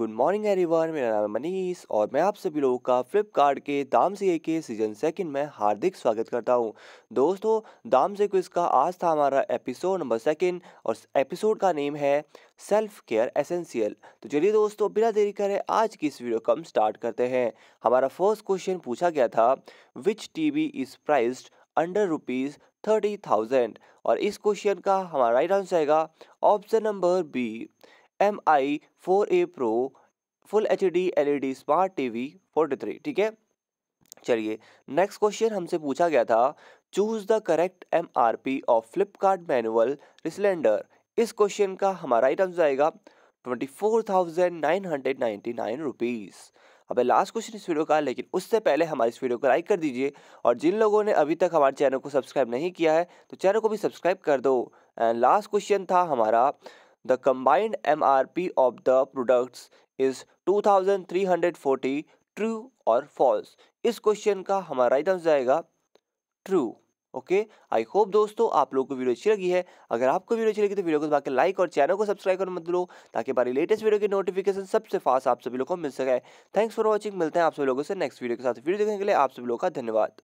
good morning everyone मेरा नाम है मनीष और मैं आप सभी लोगों का फ्लिपकार्ट के दाम से के सीजन सेकंड में हार्दिक स्वागत करता हूं दोस्तों दाम से क्विज का आज था हमारा एपिसोड नंबर सेकंड और एपिसोड का नेम है सेल्फ केयर एसेंशियल तो चलिए दोस्तों बिना देरी करें आज की इस वीडियो को हम स्टार्ट करते हैं हमारा फर्स्ट क्वेश्चन पूछा गया था which T V is priced under rupees thirty thousand और इस क्वेश्चन का हमारा राइट आंसर आएगा option number B M I four A pro full H D L E D smart T V forty three ठीक है चलिए next question हमसे पूछा गया था choose the correct M R P of Flipkart manual रिसलेंडर इस क्वेश्चन का हमारा आइटम आंसर आएगा twenty four thousand nine hundred ninety nine rupees अब लास्ट क्वेश्चन इस वीडियो का लेकिन उससे पहले हमारे इस वीडियो को लाइक कर दीजिए और जिन लोगों ने अभी तक हमारे चैनल को सब्सक्राइब नहीं किया है तो चैनल को भी सब्सक्राइब कर दो एंड लास्ट क्वेश्चन था हमारा The combined MRP of the products is 2340 true और फॉल्स इस क्वेश्चन का हमारा आइटम जाएगा ट्रू ओके आई होप दोस्तों आप लोगों को वीडियो अच्छी लगी है अगर आपको वीडियो अच्छी लगी तो वीडियो को के लाइक और चैनल को सब्सक्राइब करना मत भूलो ताकि हमारी लेटेस्ट वीडियो की नोटिफिकेशन सबसे फास्ट आप सभी लोग को मिल सके थैंक्स फॉर वॉचिंग मिलते हैं आप सभी लोगों से नेक्स्ट वीडियो के साथ वीडियो देखने के लिए आप सभी लोगों का धन्यवाद